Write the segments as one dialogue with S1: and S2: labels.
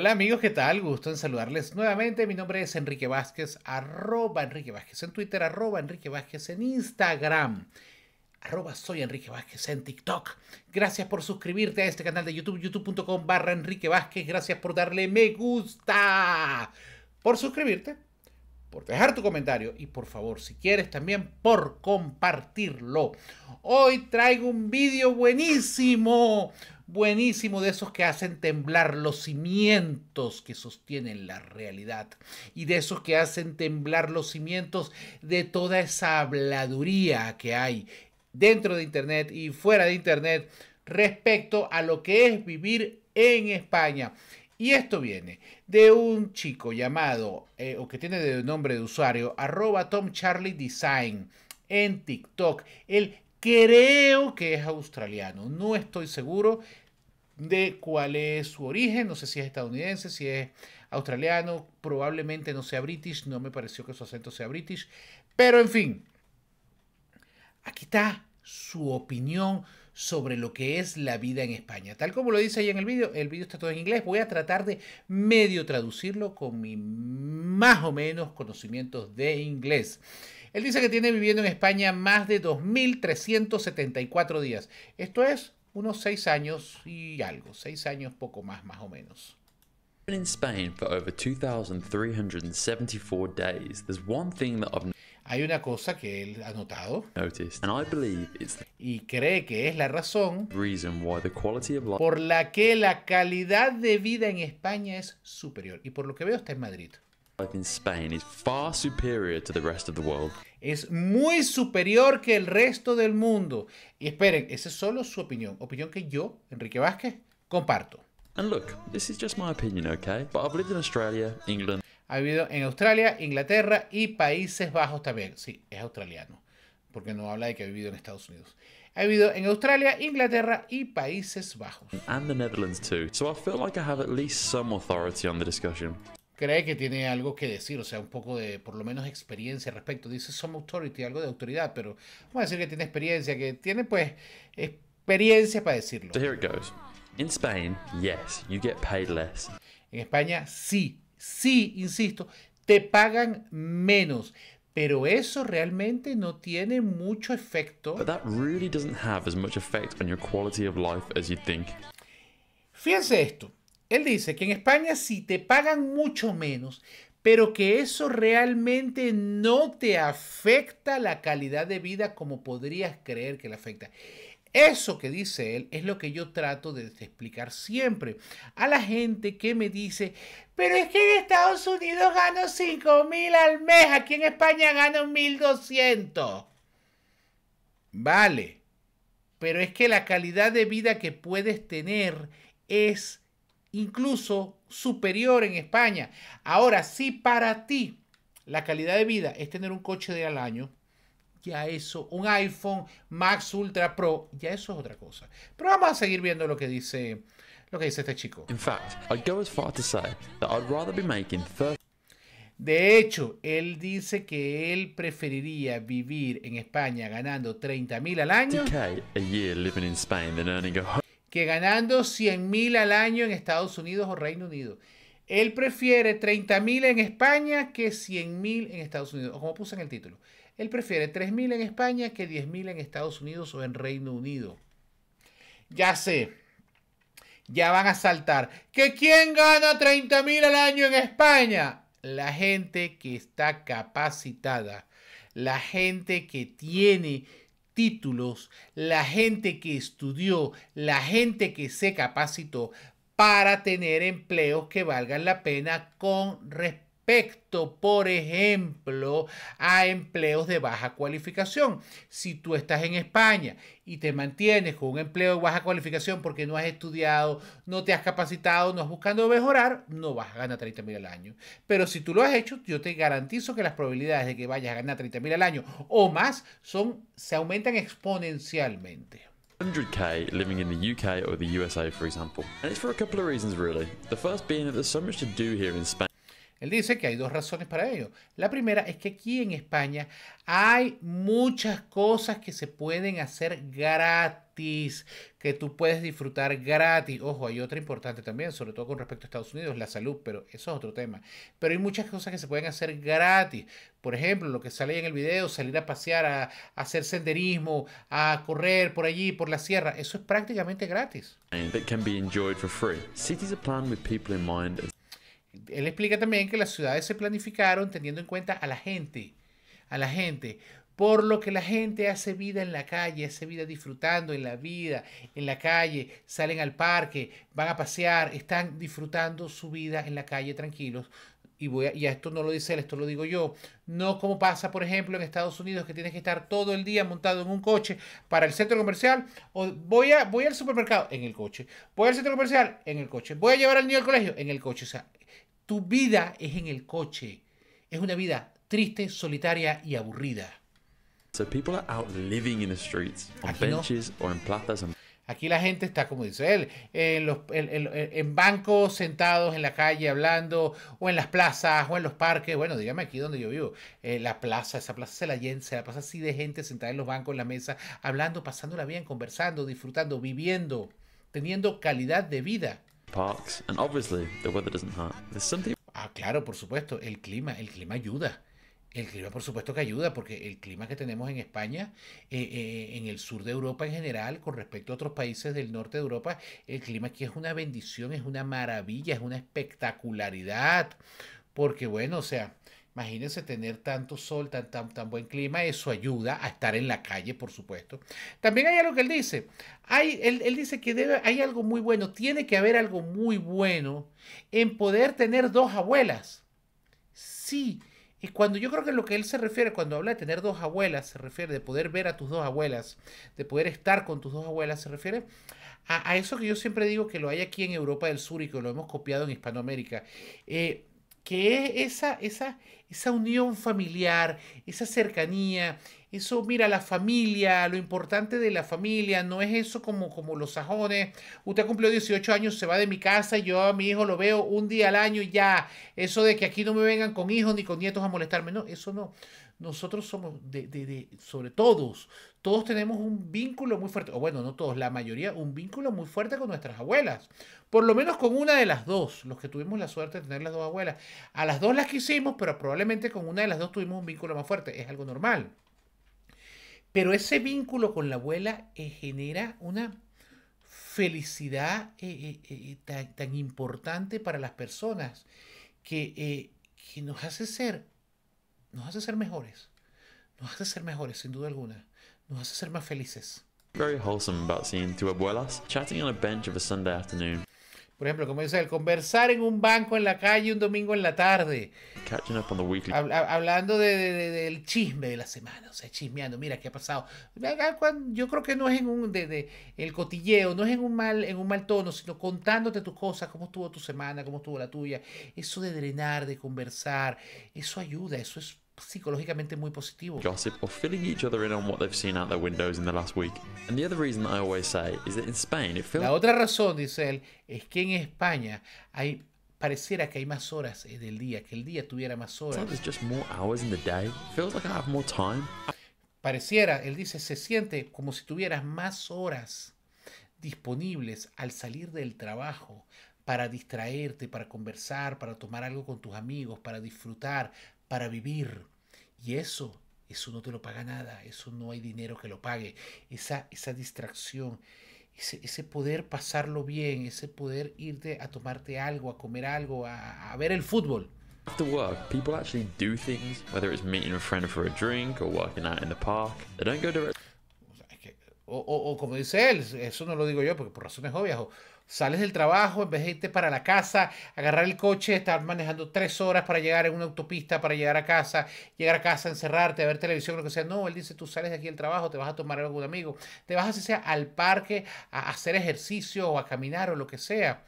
S1: Hola amigos, ¿qué tal? Gusto en saludarles nuevamente. Mi nombre es Enrique Vázquez, arroba Enrique Vázquez en Twitter, arroba Enrique Vázquez en Instagram, arroba soy Enrique Vázquez en TikTok. Gracias por suscribirte a este canal de YouTube, youtube.com barra Enrique Vázquez. Gracias por darle me gusta, por suscribirte, por dejar tu comentario y por favor, si quieres también, por compartirlo. Hoy traigo un vídeo buenísimo buenísimo de esos que hacen temblar los cimientos que sostienen la realidad y de esos que hacen temblar los cimientos de toda esa habladuría que hay dentro de Internet y fuera de Internet respecto a lo que es vivir en España. Y esto viene de un chico llamado, eh, o que tiene de nombre de usuario, arroba Tom Charlie Design en TikTok. Él creo que es australiano, no estoy seguro de cuál es su origen, no sé si es estadounidense, si es australiano, probablemente no sea british, no me pareció que su acento sea british, pero en fin, aquí está su opinión sobre lo que es la vida en España. Tal como lo dice ahí en el vídeo, el vídeo está todo en inglés, voy a tratar de medio traducirlo con mi más o menos conocimientos de inglés. Él dice que tiene viviendo en España más de 2.374 días. Esto es unos seis años y algo, seis años poco más, más o menos.
S2: Hay una cosa que él ha notado y cree que es la razón por
S1: la que la calidad de vida en España es superior y por lo que veo está en Madrid
S2: in Spain is far superior to the rest of the world.
S1: Es muy superior que el resto del mundo. Y esperen, esa es solo su opinión, opinión que yo, Enrique Vázquez,
S2: comparto. And look, this is just my opinion, okay? But I've lived in Australia, England.
S1: Ha vivido en Australia, Inglaterra y Países Bajos también. Sí, es australiano, porque no habla de que ha vivido en Estados Unidos. Ha vivido en Australia, Inglaterra y Países Bajos.
S2: And the Netherlands too. So I feel like I have at least some authority on the discussion
S1: cree que tiene algo que decir, o sea, un poco de, por lo menos, experiencia respecto. Dice some authority, algo de autoridad, pero vamos a decir que tiene experiencia, que tiene, pues, experiencia para decirlo.
S2: En
S1: España, sí, sí, insisto, te pagan menos. Pero eso realmente no tiene mucho efecto.
S2: But that really doesn't have as much effect on your quality of life as you think.
S1: Fíjense esto. Él dice que en España si te pagan mucho menos, pero que eso realmente no te afecta la calidad de vida como podrías creer que la afecta. Eso que dice él es lo que yo trato de explicar siempre a la gente que me dice, pero es que en Estados Unidos gano 5.000 mil al mes, aquí en España gano 1200. Vale, pero es que la calidad de vida que puedes tener es incluso superior en España. Ahora, si para ti la calidad de vida es tener un coche de al año, ya eso, un iPhone Max Ultra Pro, ya eso es otra cosa. Pero vamos a seguir viendo lo que dice lo que dice este chico. De hecho, él dice que él preferiría vivir en España ganando 30.000 mil al año que ganando 100.000 mil al año en Estados Unidos o Reino Unido. Él prefiere 30.000 mil en España que 100.000 mil en Estados Unidos, o como puse en el título. Él prefiere 3.000 mil en España que 10.000 mil en Estados Unidos o en Reino Unido. Ya sé, ya van a saltar. ¿Que quién gana 30.000 mil al año en España? La gente que está capacitada, la gente que tiene títulos, la gente que estudió, la gente que se capacitó para tener empleos que valgan la pena con por ejemplo, a empleos de baja cualificación. Si tú estás en España y te mantienes con un empleo de baja cualificación porque no has estudiado, no te has capacitado, no has buscando mejorar, no vas a ganar 30 mil al año. Pero si tú lo has hecho, yo te garantizo que las probabilidades de que vayas a ganar 30 mil al año o más son, se aumentan exponencialmente.
S2: 100k living in the UK or the USA, to do here in Spain.
S1: Él dice que hay dos razones para ello. La primera es que aquí en España hay muchas cosas que se pueden hacer gratis, que tú puedes disfrutar gratis. Ojo, hay otra importante también, sobre todo con respecto a Estados Unidos, la salud, pero eso es otro tema. Pero hay muchas cosas que se pueden hacer gratis. Por ejemplo, lo que sale en el video, salir a pasear, a, hacer senderismo, a correr por allí, por la sierra, eso es prácticamente gratis. Él explica también que las ciudades se planificaron teniendo en cuenta a la gente, a la gente, por lo que la gente hace vida en la calle, hace vida disfrutando en la vida, en la calle, salen al parque, van a pasear, están disfrutando su vida en la calle tranquilos. Y, voy a, esto no lo dice él, esto lo digo yo. No como pasa, por ejemplo, en Estados Unidos, que tienes que estar todo el día montado en un coche para el centro comercial. O voy, a, voy al supermercado en el coche. Voy al centro comercial en el coche. Voy a llevar al niño al colegio en el coche. O sea, tu vida es en el coche. Es una vida triste, solitaria y aburrida. Aquí la gente está, como dice él, en, bancos, sentados en la calle, hablando, o en las plazas, o en los parques. Bueno, dígame aquí donde yo vivo, eh, la plaza, esa plaza se la, se la pasa así de gente sentada en los bancos, en la mesa, hablando, pasándola bien, conversando, disfrutando, viviendo, teniendo calidad de vida
S2: parks, and obviously the weather doesn't Ah,
S1: claro, por supuesto, el clima, el clima ayuda. El clima, por supuesto, que ayuda, porque el clima que tenemos en España, eh, eh, en el sur de Europa en general, con respecto a otros países del norte de Europa, el clima aquí es una bendición, es una maravilla, es una espectacularidad. Porque, bueno, o sea, Imagínense tener tanto sol, tan, tan, buen clima, eso ayuda a estar en la calle, por supuesto. También hay algo que él dice. él, dice que debe, hay algo muy bueno, tiene que haber algo muy bueno en poder tener dos abuelas. Sí, y cuando yo creo que lo que él se refiere, cuando habla de tener dos abuelas, se refiere de poder ver a tus dos abuelas, de poder estar con tus dos abuelas, se refiere a, eso que yo siempre digo que lo hay aquí en Europa del Sur y que lo hemos copiado en Hispanoamérica. Eh, que es esa, esa, esa unión familiar, esa cercanía, eso, mira, la familia, lo importante de la familia, no es eso como, como los sajones, usted cumplió 18 años, se va de mi casa y yo a mi hijo lo veo un día al año y ya, eso de que aquí no me vengan con hijos ni con nietos a molestarme, no, eso no, nosotros somos de, sobre todos, todos tenemos un vínculo muy fuerte, o bueno, no todos, la mayoría, un vínculo muy fuerte con nuestras abuelas, por lo menos con una de las dos, los que tuvimos la suerte de tener las dos abuelas, a las dos las quisimos, pero probablemente con una de las dos tuvimos un vínculo más fuerte, es algo normal. Pero ese vínculo con la abuela eh, genera una felicidad eh, eh, tan, importante para las personas que, que nos hace ser nos hace ser mejores. Nos hace ser mejores, sin duda alguna. Nos hace ser más felices.
S2: Very wholesome about seeing two abuelas chatting on a bench of a Sunday afternoon.
S1: Por ejemplo, como dice, el conversar en un banco en la calle un domingo en la tarde.
S2: Up on the weekly.
S1: hablando del chisme de la semana, o sea, chismeando, mira qué ha pasado. Yo creo que no es en un de, el cotilleo, no es en un mal en un mal tono, sino contándote tus cosas, cómo estuvo tu semana, cómo estuvo la tuya. Eso de drenar, de conversar, eso ayuda, eso es psicológicamente muy positivo. La otra razón, dice él, es que en España hay pareciera que hay más horas del día, que el día tuviera más horas. Pareciera, él dice, se siente como si tuvieras más horas disponibles al salir del trabajo para distraerte, para conversar, para tomar algo con tus amigos, para disfrutar, para vivir. Y eso, eso no te lo paga nada, eso no hay dinero que lo pague. Esa, esa distracción, ese, ese poder pasarlo bien, ese poder irte a tomarte algo, a comer algo, a, a ver el fútbol.
S2: After work, people actually do things, whether it's meeting a friend for a drink or working out in the park. They don't go direct
S1: o, como dice él, eso no lo digo yo porque por razones obvias, sales del trabajo en vez de irte para la casa, agarrar el coche, estar manejando tres horas para llegar en una autopista, para llegar a casa, llegar a casa, encerrarte, a ver televisión, lo que sea. No, él dice, tú sales de aquí del trabajo, te vas a tomar algo con amigo, te vas así sea al parque a hacer ejercicio o a caminar o lo que sea.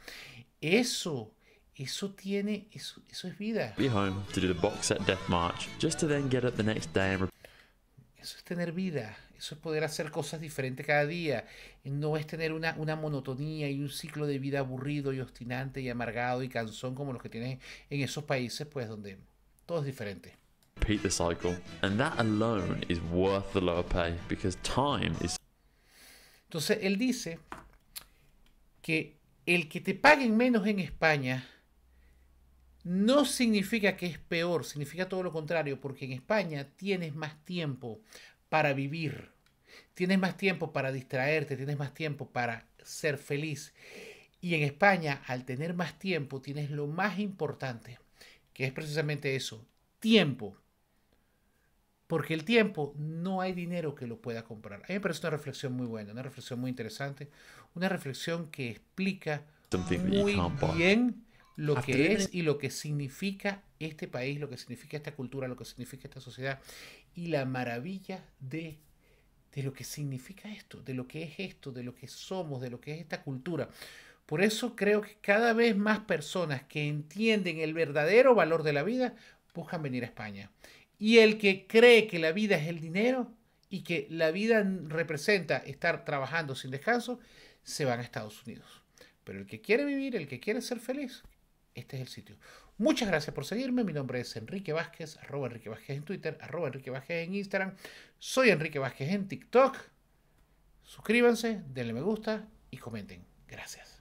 S1: Eso eso tiene, eso, es vida.
S2: Be home to do the box death march, just to then get the next day and
S1: eso es tener vida, eso es poder hacer cosas diferentes cada día, no es tener una, monotonía y un ciclo de vida aburrido y obstinante y amargado y cansón como los que tienes en esos países, pues donde todo es diferente.
S2: and that alone is worth the lower pay because time is.
S1: Entonces él dice que el que te paguen menos en España no significa que es peor, significa todo lo contrario, porque en España tienes más tiempo para vivir, tienes más tiempo para distraerte, tienes más tiempo para ser feliz. Y en España, al tener más tiempo, tienes lo más importante, que es precisamente eso, tiempo. Porque el tiempo no hay dinero que lo pueda comprar. A mí me parece una reflexión muy buena, una reflexión muy interesante, una reflexión que explica muy bien lo que es y lo que significa este país, lo que significa esta cultura, lo que significa esta sociedad y la maravilla de, de lo que significa esto, de lo que es esto, de lo que somos, de lo que es esta cultura. Por eso creo que cada vez más personas que entienden el verdadero valor de la vida buscan venir a España. Y el que cree que la vida es el dinero y que la vida representa estar trabajando sin descanso, se van a Estados Unidos. Pero el que quiere vivir, el que quiere ser feliz, este es el sitio. Muchas gracias por seguirme. Mi nombre es Enrique Vázquez, arroba Enrique Vázquez en Twitter, arroba Enrique Vázquez en Instagram. Soy Enrique Vázquez en TikTok. Suscríbanse, denle me gusta y comenten. Gracias.